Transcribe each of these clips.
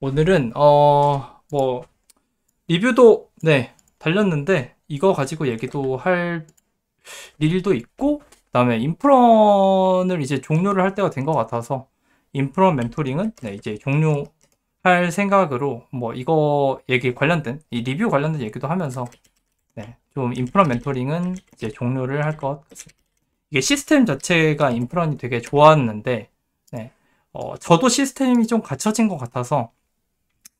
오늘은 어 뭐 리뷰도 네 달렸는데 이거 가지고 얘기도 할 일도 있고 그다음에 인프런을 이제 종료를 할 때가 된 것 같아서 인프런 멘토링은 네, 이제 종료할 생각으로 뭐 이거 얘기 관련된 이 리뷰 관련된 얘기도 하면서 네, 좀 인프런 멘토링은 이제 종료를 할 것 같습니다. 이게 시스템 자체가 인프런이 되게 좋았는데 네, 어, 저도 시스템이 좀 갖춰진 것 같아서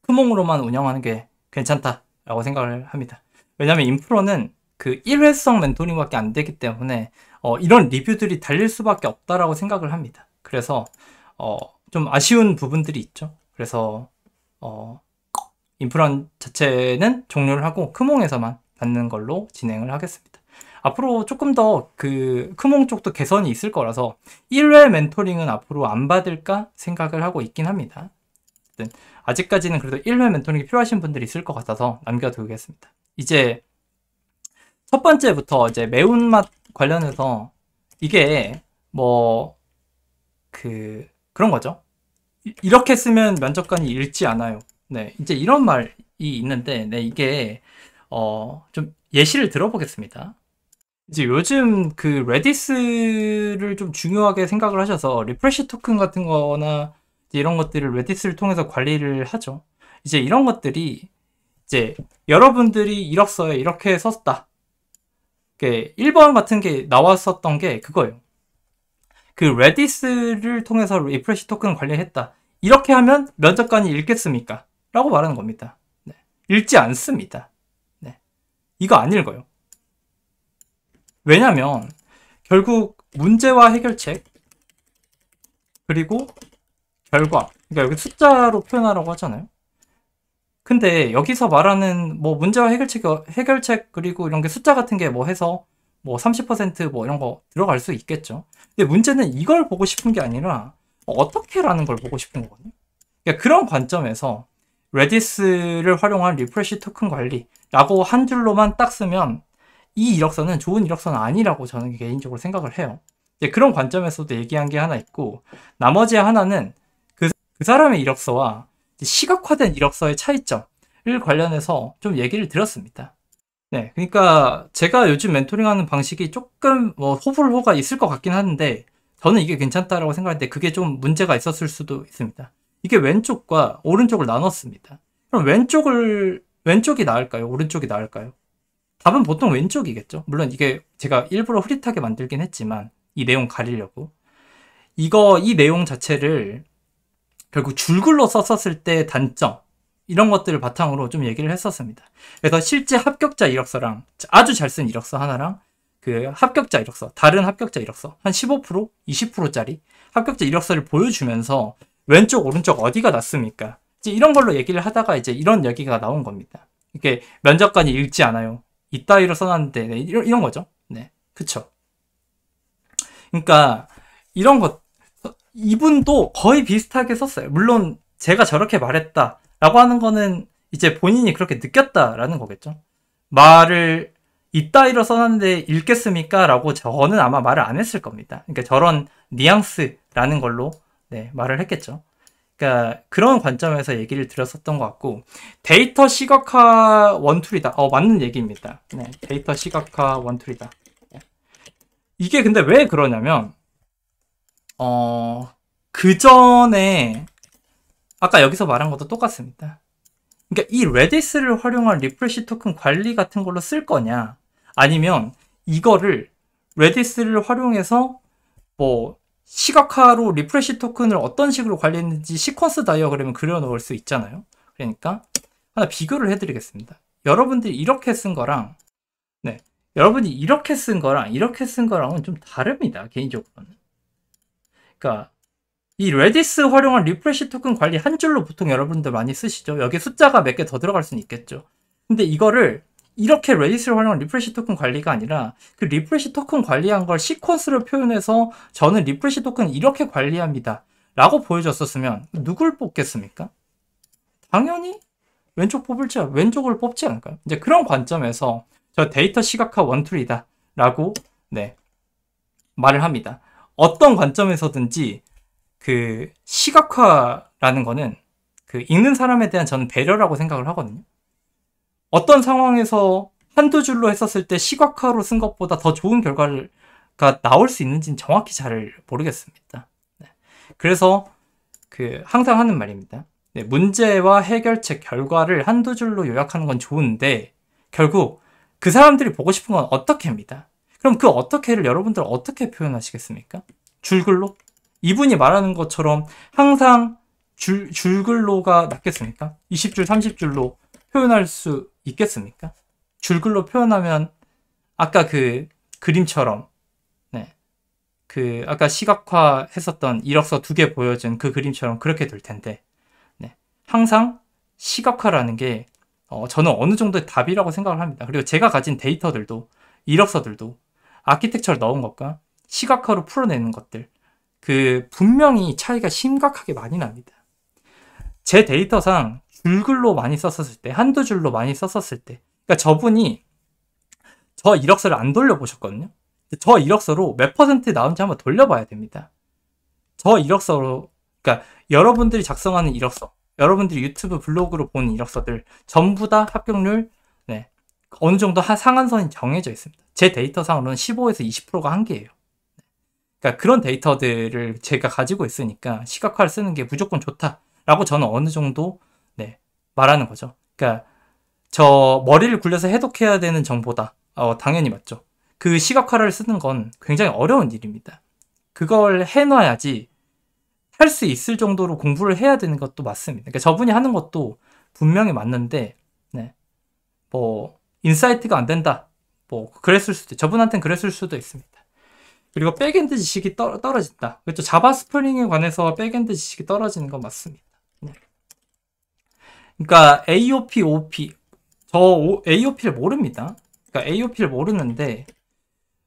흠몽으로만 운영하는 게 괜찮다라고 생각을 합니다. 왜냐하면 인프로는 그 일회성 멘토링밖에 안 되기 때문에 어, 이런 리뷰들이 달릴 수밖에 없다라고 생각을 합니다. 그래서 어, 좀 아쉬운 부분들이 있죠. 그래서 어, 인프런 자체는 종료를 하고 크몽에서만 받는 걸로 진행을 하겠습니다. 앞으로 조금 더 그 크몽 쪽도 개선이 있을 거라서 1회 멘토링은 앞으로 안 받을까 생각을 하고 있긴 합니다. 어쨌든 아직까지는 그래도 1회 멘토링이 필요하신 분들이 있을 것 같아서 남겨두겠습니다. 이제 첫 번째부터 이제 매운맛 관련해서 이게 뭐 그 그런 거죠. 이렇게 쓰면 면접관이 읽지 않아요. 네, 이제 이런 말이 있는데, 네, 이게 어, 좀 예시를 들어보겠습니다. 이제 요즘 그 레디스를 좀 중요하게 생각을 하셔서 리프레시 토큰 같은 거나 이런 것들을 레딧을 통해서 관리를 하죠. 이제 이런 것들이 이제 여러분들이 이력서에 이렇게 썼다. 1번 같은 게 나왔었던 게 그거예요. 그 레딧을 통해서 리프레시 토큰 을 관리했다. 이렇게 하면 면접관이 읽겠습니까? 라고 말하는 겁니다. 네. 읽지 않습니다. 네. 이거 안 읽어요. 왜냐면 결국 문제와 해결책 그리고 결과 그러니까 여기 숫자로 표현하라고 하잖아요 근데 여기서 말하는 뭐 문제와 해결책 해결책 그리고 이런 게 숫자 같은 게 뭐 해서 뭐 30%뭐 이런 거 들어갈 수 있겠죠 근데 문제는 이걸 보고 싶은 게 아니라 어떻게라는 걸 보고 싶은 거거든요 그러니까 그런 관점에서 레디스를 활용한 리프레시 토큰 관리라고 한 줄로만 딱 쓰면 이 이력서는 좋은 이력서는 아니라고 저는 개인적으로 생각을 해요. 그런 관점에서도 얘기한 게 하나 있고 나머지 하나는 그 사람의 이력서와 시각화된 이력서의 차이점을 관련해서 좀 얘기를 드렸습니다. 네, 그러니까 제가 요즘 멘토링하는 방식이 조금 뭐 호불호가 있을 것 같긴 한데 저는 이게 괜찮다라고 생각하는데 그게 좀 문제가 있었을 수도 있습니다. 이게 왼쪽과 오른쪽을 나눴습니다. 그럼 왼쪽을 왼쪽이 나을까요? 오른쪽이 나을까요? 답은 보통 왼쪽이겠죠. 물론 이게 제가 일부러 흐릿하게 만들긴 했지만 이 내용 가리려고 이거 이 내용 자체를 결국 줄글로 썼었을 때의 단점 이런 것들을 바탕으로 좀 얘기를 했었습니다. 그래서 실제 합격자 이력서랑 아주 잘 쓴 이력서 하나랑 그 합격자 이력서, 다른 합격자 이력서 한 15%, 20%짜리 합격자 이력서를 보여주면서 왼쪽 오른쪽 어디가 낫습니까? 이제 이런 걸로 얘기를 하다가 이제 이런 얘기가 나온 겁니다. 이게 면접관이 읽지 않아요. 이따위로 써놨는데 네, 이런, 이런 거죠. 네, 그쵸. 그러니까 이런 것 이분도 거의 비슷하게 썼어요. 물론 제가 저렇게 말했다라고 하는 거는 이제 본인이 그렇게 느꼈다라는 거겠죠. 말을 이따위로 써놨는데 읽겠습니까? 라고 저는 아마 말을 안 했을 겁니다. 그러니까 저런 뉘앙스라는 걸로 네, 말을 했겠죠. 그러니까 그런 관점에서 얘기를 드렸었던 것 같고 데이터 시각화 원툴이다. 어 맞는 얘기입니다. 네, 데이터 시각화 원툴이다. 네. 이게 근데 왜 그러냐면 어, 그 전에 아까 여기서 말한 것도 똑같습니다. 그러니까 이 레디스를 활용한 리프레시 토큰 관리 같은 걸로 쓸 거냐 아니면 이거를 레디스를 활용해서 뭐 시각화로 리프레시 토큰을 어떤 식으로 관리했는지 시퀀스 다이어그램을 그려 넣을 수 있잖아요. 그러니까 하나 비교를 해드리겠습니다. 여러분들이 이렇게 쓴 거랑 네 여러분이 이렇게 쓴 거랑 이렇게 쓴 거랑은 좀 다릅니다. 개인적으로는. 그러니까 이 레디스 활용한 리프레시 토큰 관리 한 줄로 보통 여러분들 많이 쓰시죠. 여기 숫자가 몇 개 더 들어갈 수는 있겠죠. 근데 이거를 이렇게 레디스를 활용한 리프레시 토큰 관리가 아니라 그 리프레시 토큰 관리한 걸 시퀀스를 표현해서 저는 리프레시 토큰 이렇게 관리합니다. 라고 보여줬었으면 누굴 뽑겠습니까? 당연히 왼쪽 뽑을지 왼쪽을 뽑지 않을까요? 이제 그런 관점에서 저 데이터 시각화 원툴이다 라고 네 말을 합니다. 어떤 관점에서든지 그 시각화라는 거는 그 읽는 사람에 대한 저는 배려라고 생각을 하거든요. 어떤 상황에서 한두 줄로 했었을 때 시각화로 쓴 것보다 더 좋은 결과가 나올 수 있는지는 정확히 잘 모르겠습니다. 네. 그래서 그 항상 하는 말입니다. 네, 문제와 해결책 결과를 한두 줄로 요약하는 건 좋은데 결국 그 사람들이 보고 싶은 건 어떻게입니다. 그럼 그 어떻게를 여러분들 어떻게 표현하시겠습니까? 줄글로? 이분이 말하는 것처럼 항상 줄, 줄글로가 낫겠습니까? 20줄, 30줄로 표현할 수 있겠습니까? 줄글로 표현하면 아까 그 그림처럼 네. 그 아까 시각화 했었던 이력서 두 개 보여준 그 그림처럼 그렇게 될 텐데 네. 항상 시각화라는 게 어, 저는 어느 정도의 답이라고 생각을 합니다. 그리고 제가 가진 데이터들도 이력서들도 아키텍처를 넣은 것과 시각화로 풀어내는 것들 그 분명히 차이가 심각하게 많이 납니다. 제 데이터상 줄글로 많이 썼었을 때 한두 줄로 많이 썼었을 때 그러니까 저분이 저 이력서를 안 돌려보셨거든요. 저 이력서로 몇 퍼센트 나온지 한번 돌려봐야 됩니다. 저 이력서로 그러니까 여러분들이 작성하는 이력서 여러분들이 유튜브 블로그로 본 이력서들 전부 다 합격률 어느 정도 상한선이 정해져 있습니다. 제 데이터상으로는 15에서 20%가 한계예요. 그러니까 그런 데이터들을 제가 가지고 있으니까 시각화를 쓰는 게 무조건 좋다라고 저는 어느 정도 네, 말하는 거죠. 그러니까 저 머리를 굴려서 해독해야 되는 정보다 어, 당연히 맞죠. 그 시각화를 쓰는 건 굉장히 어려운 일입니다. 그걸 해놔야지 할 수 있을 정도로 공부를 해야 되는 것도 맞습니다. 그러니까 저분이 하는 것도 분명히 맞는데 네, 뭐 인사이트가 안 된다. 뭐 그랬을 수도 저분한테는 그랬을 수도 있습니다. 그리고 백엔드 지식이 떨, 어진다 그렇죠. 자바 스프링에 관해서 백엔드 지식이 떨어지는 건 맞습니다. 네. 그러니까 AOP, OP 저 AOP를 모릅니다. 그러니까 AOP를 모르는데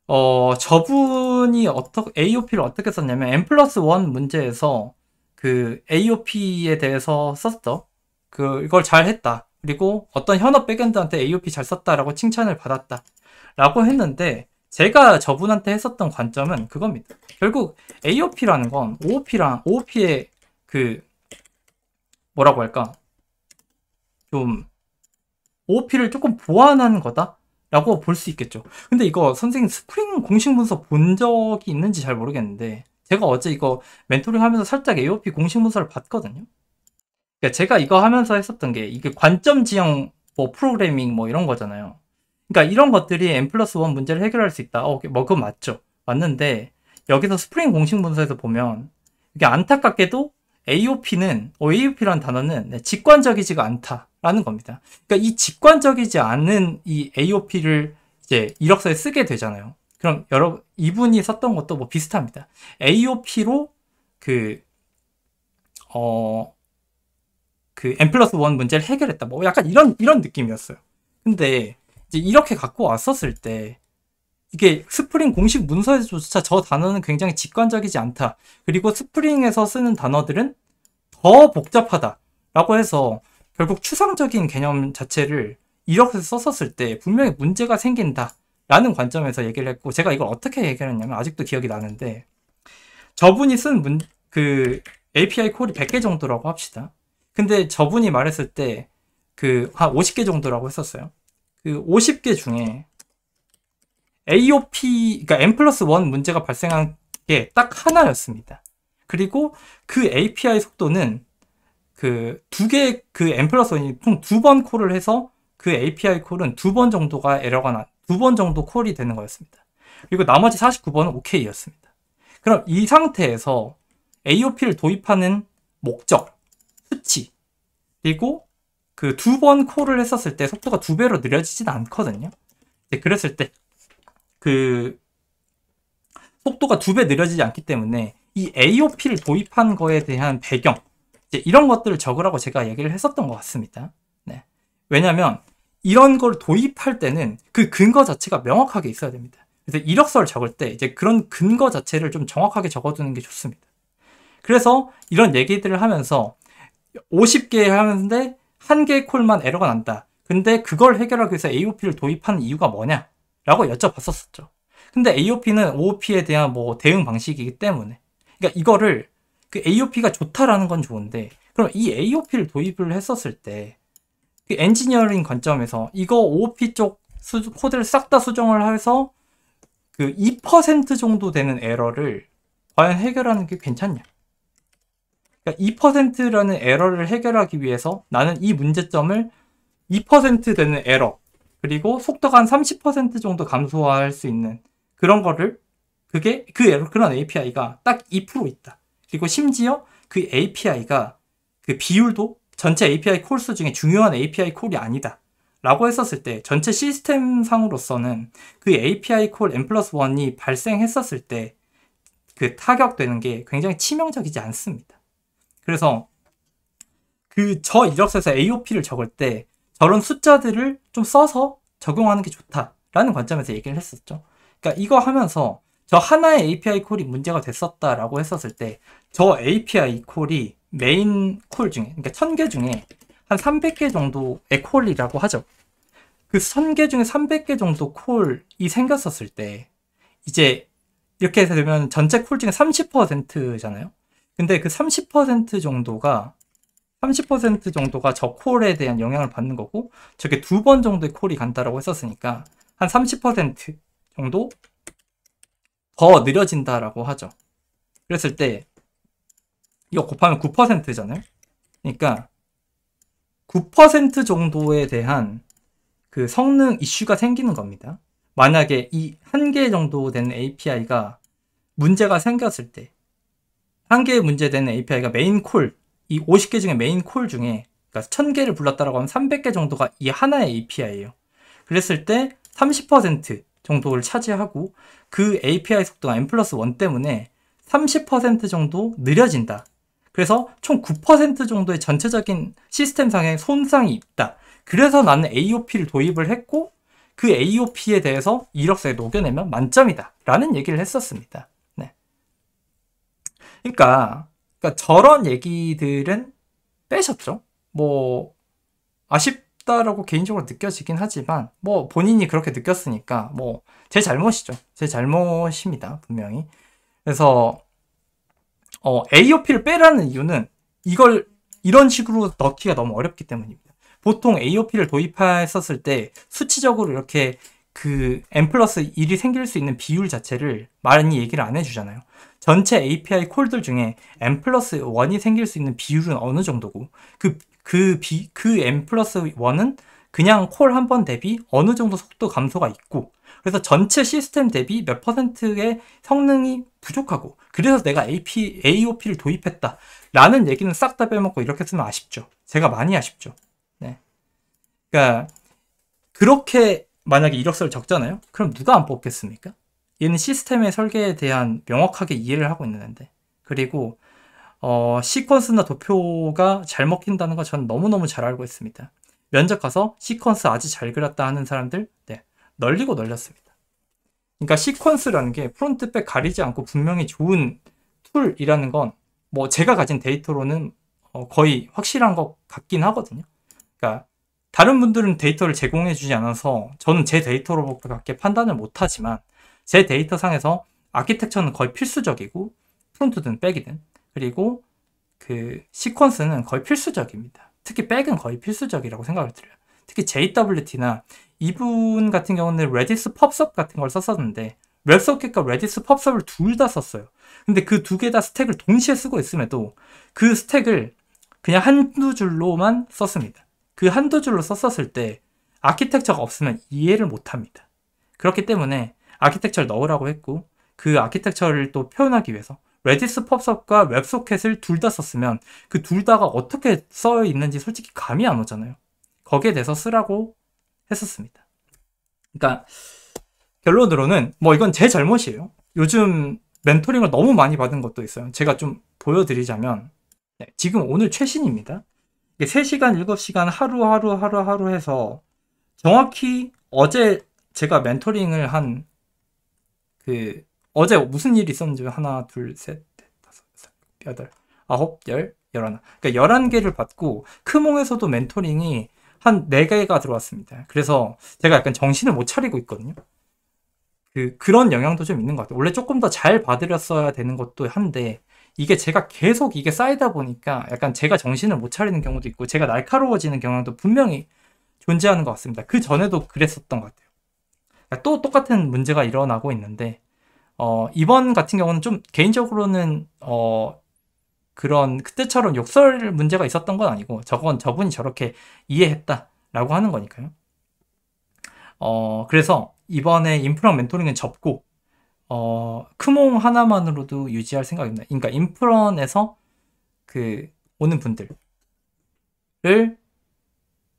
어 저분이 어떻게 AOP를 어떻게 썼냐면 n 플러스 1 문제에서 그 AOP에 대해서 썼죠. 그걸 잘 했다. 그리고 어떤 현업 백엔드한테 AOP 잘 썼다라고 칭찬을 받았다. 라고 했는데 제가 저분한테 했었던 관점은 그겁니다. 결국 AOP라는 건 OOP랑 OOP의 그 뭐라고 할까? 좀 OOP를 조금 보완한 거다. 라고 볼 수 있겠죠. 근데 이거 선생님 스프링 공식 문서 본 적이 있는지 잘 모르겠는데 제가 어제 이거 멘토링 하면서 살짝 AOP 공식 문서를 봤거든요. 그러니까 제가 이거 하면서 했었던 게 이게 관점 지형 뭐 프로그래밍 뭐 이런 거잖아요. 그러니까 이런 것들이 n 플러스 1 문제를 해결할 수 있다. 어, 뭐 그건 맞죠. 맞는데 여기서 스프링 공식 분석에서 보면 이게 안타깝게도 AOP는 어, AOP라는 단어는 네, 직관적이지가 않다라는 겁니다. 그러니까 이 직관적이지 않은 이 AOP를 이제 이력서에 쓰게 되잖아요. 그럼 여러분 이분이 썼던 것도 뭐 비슷합니다. AOP로 그어 그 n 플러스 1 문제를 해결했다. 뭐 약간 이런 이런 느낌이었어요. 근데 이제 이렇게 갖고 왔었을 때 이게 스프링 공식 문서에서조차 저 단어는 굉장히 직관적이지 않다. 그리고 스프링에서 쓰는 단어들은 더 복잡하다라고 해서 결국 추상적인 개념 자체를 이렇게 썼었을 때 분명히 문제가 생긴다. 라는 관점에서 얘기를 했고 제가 이걸 어떻게 얘기 했냐면 아직도 기억이 나는데 저분이 쓴문그 API 콜이 100개 정도라고 합시다. 근데 저분이 말했을 때 그 한 50개 정도라고 했었어요. 그 50개 중에 AOP 그러니까 M 플러스 1 문제가 발생한 게 딱 하나였습니다. 그리고 그 API 속도는 그 두개그 M 그 플러스 1이 총두 번 콜을 해서 그 API 콜은 두 번 정도가 에러가 난두번 정도 콜이 되는 거였습니다. 그리고 나머지 49번은 OK였습니다. 그럼 이 상태에서 AOP를 도입하는 목적 끝이 그리고 그 두 번 콜을 했었을 때 속도가 두 배로 느려지진 않거든요. 그랬을 때 그 속도가 두 배 느려지지 않기 때문에 이 AOP를 도입한 거에 대한 배경 이런 것들을 적으라고 제가 얘기를 했었던 것 같습니다. 네. 왜냐하면 이런 걸 도입할 때는 그 근거 자체가 명확하게 있어야 됩니다. 그래서 이력서를 적을 때 이제 그런 근거 자체를 좀 정확하게 적어두는 게 좋습니다. 그래서 이런 얘기들을 하면서 50개 하는데 한 개의 콜만 에러가 난다. 근데 그걸 해결하기 위해서 AOP를 도입하는 이유가 뭐냐? 라고 여쭤봤었었죠. 근데 AOP는 OOP에 대한 뭐 대응 방식이기 때문에. 그러니까 이거를 그 AOP가 좋다라는 건 좋은데, 그럼 이 AOP를 도입을 했었을 때, 그 엔지니어링 관점에서 이거 OOP 쪽 수, 코드를 싹 다 수정을 해서 그 2% 정도 되는 에러를 과연 해결하는 게 괜찮냐? 그러니까 2%라는 에러를 해결하기 위해서 나는 이 문제점을 2% 되는 에러 그리고 속도가 한 30% 정도 감소할 수 있는 그런 거를 그게 그 에러 그런 API가 딱 2% 있다. 그리고 심지어 그 API가 그 비율도 전체 API 콜 수 중에 중요한 API 콜이 아니다. 라고 했었을 때 전체 시스템상으로서는 그 API 콜 n 플러스 1이 발생했었을 때 그 타격되는 게 굉장히 치명적이지 않습니다. 그래서 그 저 이력서에서 AOP를 적을 때 저런 숫자들을 좀 써서 적용하는 게 좋다라는 관점에서 얘기를 했었죠. 그러니까 이거 하면서 저 하나의 API 콜이 문제가 됐었다라고 했었을 때 저 API 콜이 메인 콜 중에 그러니까 1000개 중에 한 300개 정도의 콜이라고 하죠. 그 1000개 중에 300개 정도 콜이 생겼었을 때 이제 이렇게 되면 전체 콜 중에 30%잖아요. 근데 그 30% 정도가 30% 정도가 저 콜에 대한 영향을 받는 거고 저게 두 번 정도의 콜이 간다라고 했었으니까 한 30% 정도 더 느려진다라고 하죠. 그랬을 때 이거 곱하면 9%잖아요. 그러니까 9% 정도에 대한 그 성능 이슈가 생기는 겁니다. 만약에 이 한 개 정도 되는 API가 문제가 생겼을 때한 개의 문제되는 API가 메인 콜, 이 50개 중에 메인 콜 중에 그러니까 1000개를 불렀다라고 하면 300개 정도가 이 하나의 API예요. 그랬을 때 30% 정도를 차지하고 그 API 속도가 n 플러스 1 때문에 30% 정도 느려진다. 그래서 총 9% 정도의 전체적인 시스템상의 손상이 있다. 그래서 나는 AOP를 도입을 했고 그 AOP에 대해서 이력서에 녹여내면 만점이다. 라는 얘기를 했었습니다. 그러니까, 그러니까 저런 얘기들은 빼셨죠. 뭐 아쉽다라고 개인적으로 느껴지긴 하지만 뭐 본인이 그렇게 느꼈으니까 뭐 제 잘못이죠. 제 잘못입니다. 분명히. 그래서 어, AOP를 빼라는 이유는 이걸 이런 식으로 넣기가 너무 어렵기 때문입니다. 보통 AOP를 도입했었을 때 수치적으로 이렇게 그 n 플러스 1이 생길 수 있는 비율 자체를 많이 얘기를 안 해주잖아요. 전체 API 콜들 중에 n 플러스 1이 생길 수 있는 비율은 어느 정도고 그, 그, 그 n 플러스 1은 그냥 콜 한 번 대비 어느 정도 속도 감소가 있고 그래서 전체 시스템 대비 몇 퍼센트의 성능이 부족하고 그래서 내가 AP, AOP를 도입했다 라는 얘기는 싹 다 빼먹고 이렇게 쓰면 아쉽죠 제가 많이 아쉽죠 네. 그러니까 그렇게 만약에 이력서를 적잖아요 그럼 누가 안 뽑겠습니까? 얘는 시스템의 설계에 대한 명확하게 이해를 하고 있는데 그리고 어, 시퀀스나 도표가 잘 먹힌다는 거 전 너무너무 잘 알고 있습니다. 면접 가서 시퀀스 아주 잘 그렸다 하는 사람들 네, 널리고 널렸습니다. 그러니까 시퀀스라는 게 프론트 백 가리지 않고 분명히 좋은 툴이라는 건 뭐 제가 가진 데이터로는 어, 거의 확실한 것 같긴 하거든요. 그러니까 다른 분들은 데이터를 제공해 주지 않아서 저는 제 데이터로밖에 판단을 못하지만 제 데이터상에서 아키텍처는 거의 필수적이고 프론트든 백이든 그리고 그 시퀀스는 거의 필수적입니다. 특히 백은 거의 필수적이라고 생각을 드려요. 특히 JWT나 이분 같은 경우는 레디스 펍섭 같은 걸 썼었는데 웹소켓과 레디스 펍섭을 둘 다 썼어요. 근데 그 두 개 다 스택을 동시에 쓰고 있음에도 그 스택을 그냥 한두 줄로만 썼습니다. 그 한두 줄로 썼었을 때 아키텍처가 없으면 이해를 못합니다. 그렇기 때문에 아키텍처를 넣으라고 했고 그 아키텍처를 또 표현하기 위해서 레디스 펍섭과 웹소켓을 둘 다 썼으면 그 둘 다가 어떻게 써 있는지 솔직히 감이 안 오잖아요. 거기에 대해서 쓰라고 했었습니다. 그러니까 결론으로는 뭐 이건 제 잘못이에요. 요즘 멘토링을 너무 많이 받은 것도 있어요. 제가 좀 보여드리자면 네, 지금 오늘 최신입니다. 이게 3시간, 7시간 하루하루 하루하루 해서 정확히 어제 제가 멘토링을 한그 어제 무슨 일이 있었는지 하나 둘셋 다섯 여덟 아홉 열 열하나 그러니까 열한 개를 받고 크몽에서도 그 멘토링이 한 네 개가 들어왔습니다. 그래서 제가 약간 정신을 못 차리고 있거든요. 그 그런 영향도 좀 있는 것 같아요. 원래 조금 더 잘 받으렸어야 되는 것도 한데 이게 제가 계속 이게 쌓이다 보니까 약간 제가 정신을 못 차리는 경우도 있고 제가 날카로워지는 경향도 분명히 존재하는 것 같습니다. 그 전에도 그랬었던 것 같아요. 또 똑같은 문제가 일어나고 있는데 어, 이번 같은 경우는 좀 개인적으로는 어, 그런 그때처럼 욕설 문제가 있었던 건 아니고 저건 저분이 저렇게 이해했다라고 하는 거니까요. 어, 그래서 이번에 인프라 멘토링은 접고 어, 크몽 하나만으로도 유지할 생각입니다. 그러니까 인프런에서 그 오는 분들을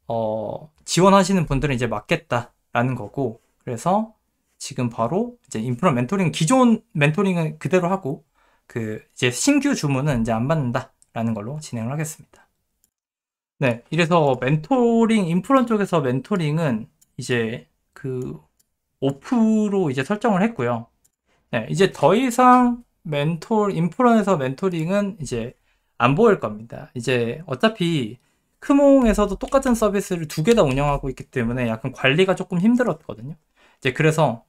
어, 지원하시는 분들은 이제 맞겠다라는 거고 그래서 지금 바로 이제 인프라 멘토링 기존 멘토링은 그대로 하고 그 이제 신규 주문은 이제 안 받는다라는 걸로 진행을 하겠습니다. 네, 이래서 멘토링 인프라 쪽에서 멘토링은 이제 그 오프로 이제 설정을 했고요. 네, 이제 더 이상 멘토 인프라에서 멘토링은 이제 안 보일 겁니다. 이제 어차피 크몽에서도 똑같은 서비스를 두 개 다 운영하고 있기 때문에 약간 관리가 조금 힘들었거든요. 이제 그래서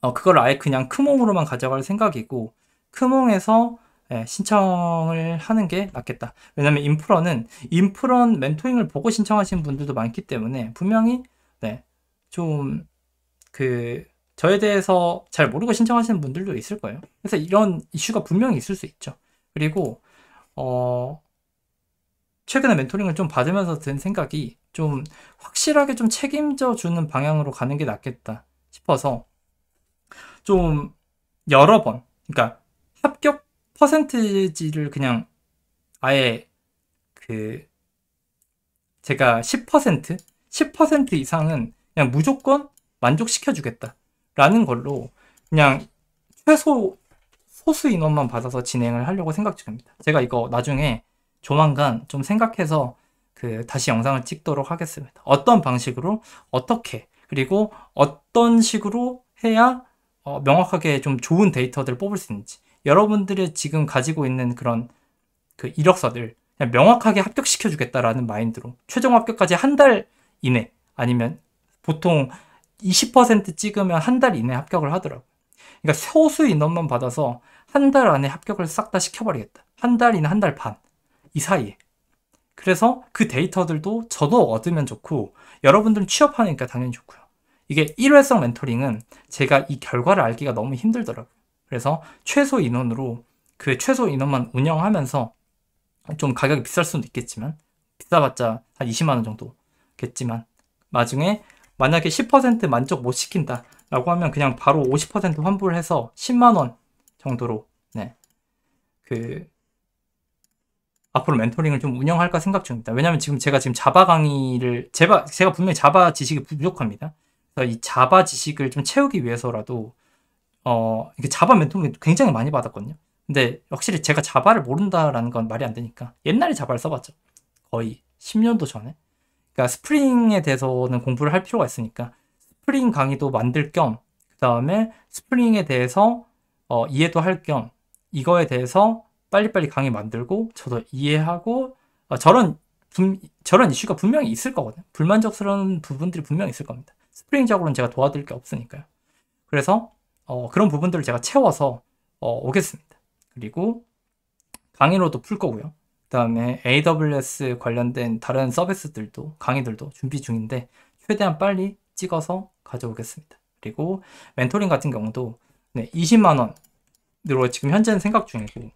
어, 그걸 아예 그냥 크몽으로만 가져갈 생각이고 크몽에서 예, 신청을 하는 게 낫겠다. 왜냐면 인프런은 인프런 멘토링을 보고 신청하시는 분들도 많기 때문에 분명히 네, 좀그 저에 대해서 잘 모르고 신청하시는 분들도 있을 거예요. 그래서 이런 이슈가 분명히 있을 수 있죠. 그리고 어 최근에 멘토링을 좀 받으면서 든 생각이 좀 확실하게 좀 책임져 주는 방향으로 가는 게 낫겠다 싶어서 좀 여러 번, 그러니까 합격 퍼센트지를 그냥 아예 그 제가 10% 10% 이상은 그냥 무조건 만족시켜 주겠다 라는 걸로 그냥 최소 소수 인원만 받아서 진행을 하려고 생각 중입니다. 제가 이거 나중에 조만간 좀 생각해서 그 다시 영상을 찍도록 하겠습니다. 어떤 방식으로 어떻게 그리고 어떤 식으로 해야 어, 명확하게 좀 좋은 데이터들을 뽑을 수 있는지 여러분들의 지금 가지고 있는 그런 그 이력서들 그냥 명확하게 합격시켜 주겠다라는 마인드로 최종 합격까지 한 달 이내 아니면 보통 20% 찍으면 한 달 이내 합격을 하더라고요. 그러니까 소수 인원만 받아서 한 달 안에 합격을 싹 다 시켜버리겠다. 한 달이나 한 달 반 이 사이에 그래서 그 데이터들도 저도 얻으면 좋고 여러분들 은 취업하니까 당연히 좋고요. 이게 일회성 멘토링은 제가 이 결과를 알기가 너무 힘들더라고요. 그래서 최소 인원으로 그 최소 인원만 운영하면서 좀 가격이 비쌀 수도 있겠지만 비싸봤자 한 20만 원 정도겠지만 나중에 만약에 10% 만족 못 시킨다 라고 하면 그냥 바로 50% 환불해서 10만 원 정도로 네. 그 앞으로 멘토링을 좀 운영할까 생각 중입니다. 왜냐면 지금 제가 지금 자바 강의를 제가 제가 분명히 자바 지식이 부족합니다. 그래서 이 자바 지식을 좀 채우기 위해서라도 어 이게 자바 멘토링 굉장히 많이 받았거든요. 근데 확실히 제가 자바를 모른다라는 건 말이 안 되니까 옛날에 자바를 써봤죠. 거의 10년도 전에. 그러니까 스프링에 대해서는 공부를 할 필요가 있으니까 스프링 강의도 만들 겸 그다음에 스프링에 대해서 어, 이해도 할 겸 이거에 대해서 빨리빨리 강의 만들고 저도 이해하고 어, 저런 분, 저런 이슈가 분명히 있을 거거든요. 불만족스러운 부분들이 분명히 있을 겁니다. 스프링적으로는 제가 도와드릴 게 없으니까요. 그래서 어, 그런 부분들을 제가 채워서 어, 오겠습니다. 그리고 강의로도 풀 거고요. 그 다음에 AWS 관련된 다른 서비스들도 강의들도 준비 중인데 최대한 빨리 찍어서 가져오겠습니다. 그리고 멘토링 같은 경우도 네, 20만 원으로 지금 현재는 생각 중이고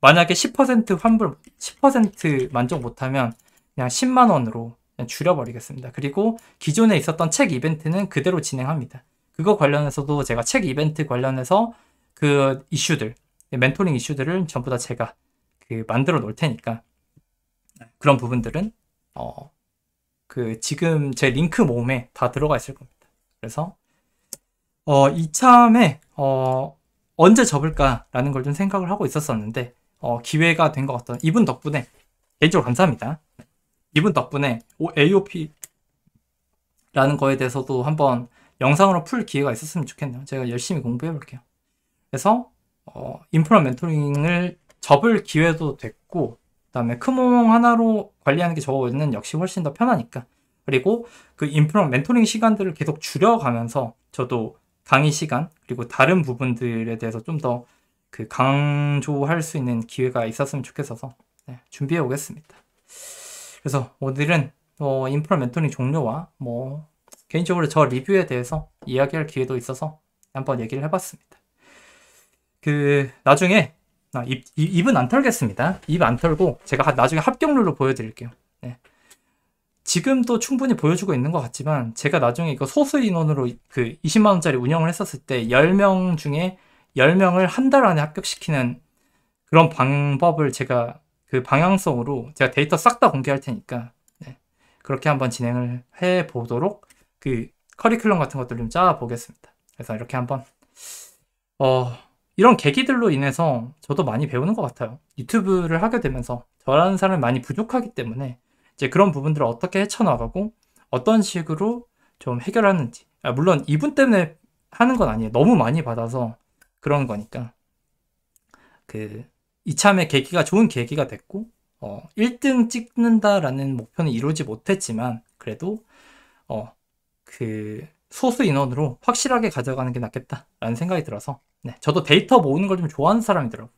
만약에 10% 환불, 10% 만족 못하면 그냥 10만 원으로 줄여버리겠습니다. 그리고 기존에 있었던 책 이벤트는 그대로 진행합니다. 그거 관련해서도 제가 책 이벤트 관련해서 그 이슈들, 멘토링 이슈들을 전부 다 제가 그 만들어 놓을 테니까 그런 부분들은 어, 그 지금 제 링크 모음에 다 들어가 있을 겁니다. 그래서 어, 이참에 어, 언제 접을까라는 걸 좀 생각을 하고 있었었는데 어, 기회가 된 것 같다. 이분 덕분에 개인적으로 감사합니다. 이분 덕분에 AOP라는 거에 대해서도 한번 영상으로 풀 기회가 있었으면 좋겠네요. 제가 열심히 공부해 볼게요. 그래서 어, 인프라 멘토링을 접을 기회도 됐고 그다음에 크몽 하나로 관리하는 게 저는 역시 훨씬 더 편하니까 그리고 그 인프라 멘토링 시간들을 계속 줄여가면서 저도 강의 시간 그리고 다른 부분들에 대해서 좀더 그 강조할 수 있는 기회가 있었으면 좋겠어서 네, 준비해 오겠습니다. 그래서 오늘은 어, 인프라 멘토링 종료와 뭐 개인적으로 저 리뷰에 대해서 이야기할 기회도 있어서 한번 얘기를 해봤습니다. 그 나중에 아, 입, 입, 은안 털겠습니다. 입 안 털고 제가 나중에 합격률로 보여드릴게요. 네. 지금도 충분히 보여주고 있는 것 같지만 제가 나중에 이거 소수 인원으로 그 20만 원짜리 운영을 했었을 때 10명 중에 10명을 한 달 안에 합격시키는 그런 방법을 제가 그 방향성으로 제가 데이터 싹 다 공개할 테니까 네, 그렇게 한번 진행을 해 보도록 그 커리큘럼 같은 것들 좀 짜 보겠습니다. 그래서 이렇게 한번 어 이런 계기들로 인해서 저도 많이 배우는 것 같아요. 유튜브를 하게 되면서 저라는 사람이 많이 부족하기 때문에 이제 그런 부분들을 어떻게 헤쳐나가고 어떤 식으로 좀 해결하는지 아, 물론 이분 때문에 하는 건 아니에요. 너무 많이 받아서 그런 거니까. 그, 이참에 계기가 좋은 계기가 됐고, 어, 1등 찍는다라는 목표는 이루지 못했지만, 그래도, 어, 그, 소수 인원으로 확실하게 가져가는 게 낫겠다라는 생각이 들어서, 네, 저도 데이터 모으는 걸 좀 좋아하는 사람이더라고요.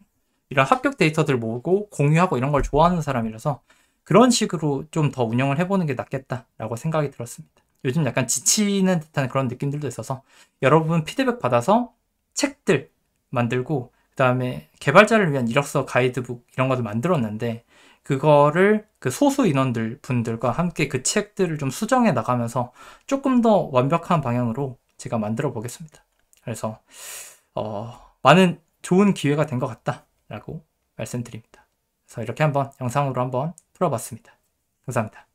이런 합격 데이터들 모으고 공유하고 이런 걸 좋아하는 사람이라서 그런 식으로 좀 더 운영을 해보는 게 낫겠다라고 생각이 들었습니다. 요즘 약간 지치는 듯한 그런 느낌들도 있어서 여러분 피드백 받아서 책들 만들고 그 다음에 개발자를 위한 이력서 가이드북 이런 것도 만들었는데 그거를 그 소수 인원들 분들과 함께 그 책들을 좀 수정해 나가면서 조금 더 완벽한 방향으로 제가 만들어 보겠습니다. 그래서 어, 많은 좋은 기회가 된 것 같다라고 말씀드립니다. 그래서 이렇게 한번 영상으로 한번 풀어봤습니다. 감사합니다.